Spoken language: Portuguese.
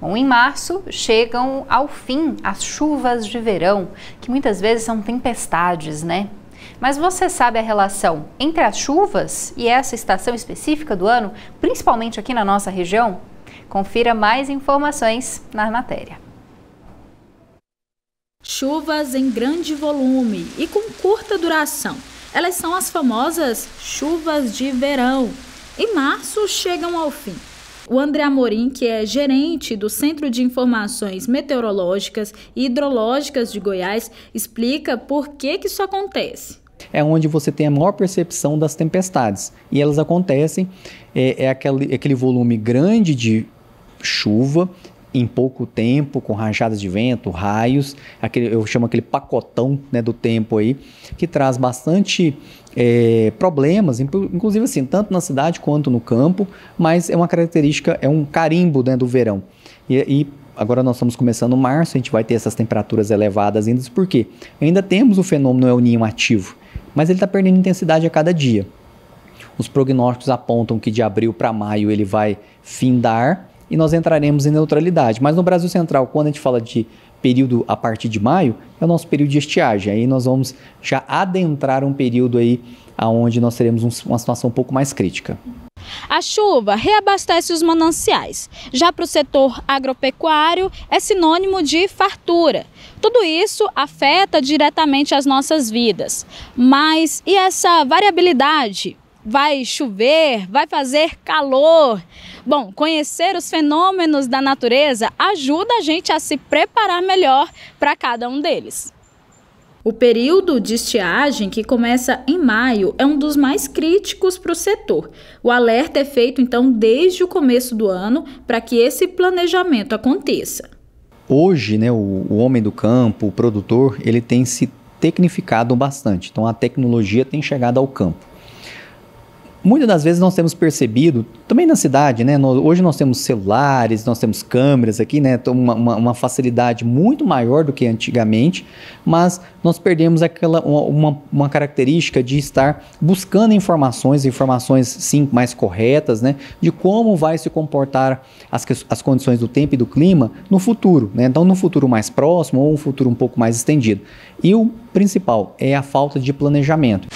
Bom, em março chegam ao fim as chuvas de verão, que muitas vezes são tempestades, né? Mas você sabe a relação entre as chuvas e essa estação específica do ano, principalmente aqui na nossa região? Confira mais informações na matéria. Chuvas em grande volume e com curta duração. Elas são as famosas chuvas de verão. Em março chegam ao fim o André Amorim, que é gerente do Centro de Informações Meteorológicas e Hidrológicas de Goiás, explica por que, que isso acontece é onde você tem a maior percepção das tempestades. E elas acontecem, é, é aquele, aquele volume grande de chuva em pouco tempo, com rajadas de vento, raios, aquele, eu chamo aquele pacotão né, do tempo aí, que traz bastante é, problemas, inclusive assim, tanto na cidade quanto no campo, mas é uma característica, é um carimbo né, do verão. E, e agora nós estamos começando março, a gente vai ter essas temperaturas elevadas ainda, por quê? ainda temos o fenômeno El Ninho ativo, mas ele está perdendo intensidade a cada dia. Os prognósticos apontam que de abril para maio ele vai findar, e nós entraremos em neutralidade. Mas no Brasil Central, quando a gente fala de período a partir de maio, é o nosso período de estiagem. Aí nós vamos já adentrar um período aí aonde nós teremos uma situação um pouco mais crítica. A chuva reabastece os mananciais. Já para o setor agropecuário, é sinônimo de fartura. Tudo isso afeta diretamente as nossas vidas. Mas e essa variabilidade? vai chover, vai fazer calor. Bom, conhecer os fenômenos da natureza ajuda a gente a se preparar melhor para cada um deles. O período de estiagem, que começa em maio, é um dos mais críticos para o setor. O alerta é feito então desde o começo do ano para que esse planejamento aconteça. Hoje, né, o, o homem do campo, o produtor, ele tem se tecnificado bastante. Então a tecnologia tem chegado ao campo. Muitas das vezes nós temos percebido, também na cidade, né? Nós, hoje nós temos celulares, nós temos câmeras aqui, né? Então uma, uma, uma, facilidade muito maior do que antigamente, mas nós perdemos aquela uma, uma característica de estar buscando informações, informações sim mais corretas, né? De como vai se comportar as, as condições do tempo e do clima no futuro, né? Então, no futuro mais próximo ou um futuro um pouco mais estendido. E o principal é a falta de planejamento.